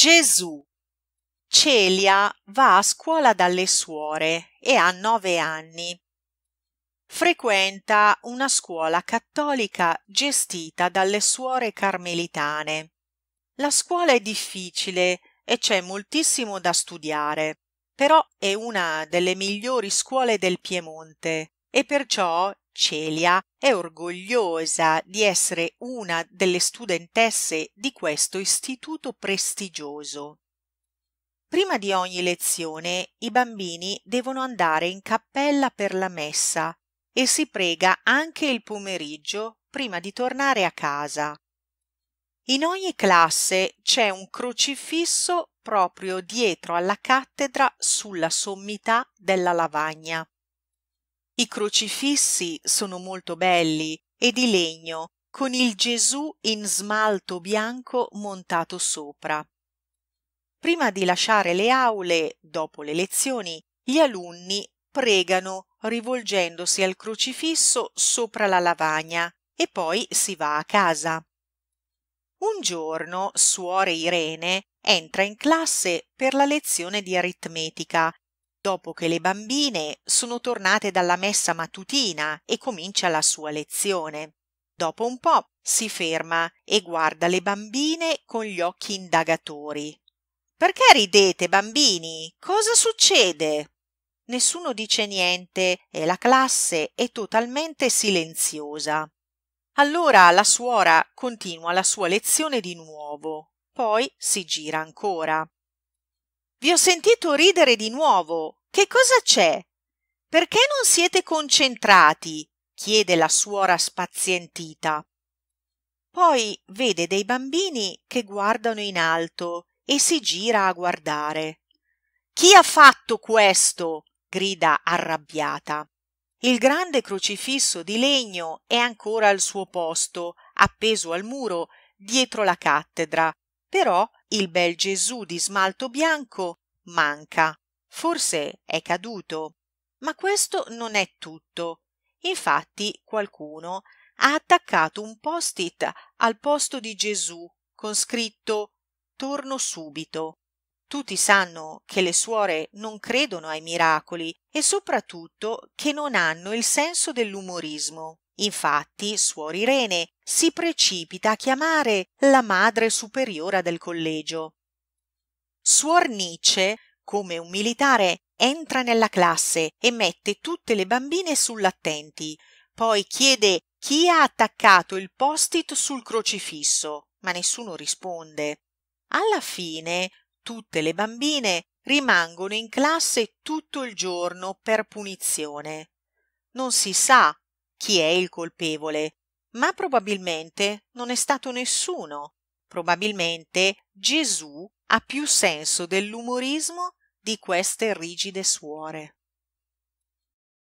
Gesù. Celia va a scuola dalle suore e ha nove anni. Frequenta una scuola cattolica gestita dalle suore carmelitane. La scuola è difficile e c'è moltissimo da studiare, però è una delle migliori scuole del Piemonte e perciò Celia è orgogliosa di essere una delle studentesse di questo istituto prestigioso. Prima di ogni lezione i bambini devono andare in cappella per la messa e si prega anche il pomeriggio prima di tornare a casa. In ogni classe c'è un crocifisso proprio dietro alla cattedra sulla sommità della lavagna. I crocifissi sono molto belli e di legno, con il Gesù in smalto bianco montato sopra. Prima di lasciare le aule, dopo le lezioni, gli alunni pregano rivolgendosi al crocifisso sopra la lavagna e poi si va a casa. Un giorno suore Irene entra in classe per la lezione di aritmetica dopo che le bambine sono tornate dalla messa mattutina e comincia la sua lezione. Dopo un po' si ferma e guarda le bambine con gli occhi indagatori. Perché ridete, bambini? Cosa succede? Nessuno dice niente e la classe è totalmente silenziosa. Allora la suora continua la sua lezione di nuovo, poi si gira ancora. Vi ho sentito ridere di nuovo. Che cosa c'è? Perché non siete concentrati? chiede la suora spazientita. Poi vede dei bambini che guardano in alto e si gira a guardare. Chi ha fatto questo? grida arrabbiata. Il grande crocifisso di legno è ancora al suo posto, appeso al muro, dietro la cattedra, però il bel Gesù di smalto bianco manca, forse è caduto. Ma questo non è tutto. Infatti qualcuno ha attaccato un post-it al posto di Gesù con scritto Torno subito. Tutti sanno che le suore non credono ai miracoli e soprattutto che non hanno il senso dell'umorismo. Infatti, suor Irene si precipita a chiamare la madre superiora del collegio. Suor Nice, come un militare, entra nella classe e mette tutte le bambine sull'attenti, poi chiede chi ha attaccato il post-it sul crocifisso, ma nessuno risponde. Alla fine, tutte le bambine rimangono in classe tutto il giorno per punizione. Non si sa chi è il colpevole, ma probabilmente non è stato nessuno. Probabilmente Gesù ha più senso dell'umorismo di queste rigide suore.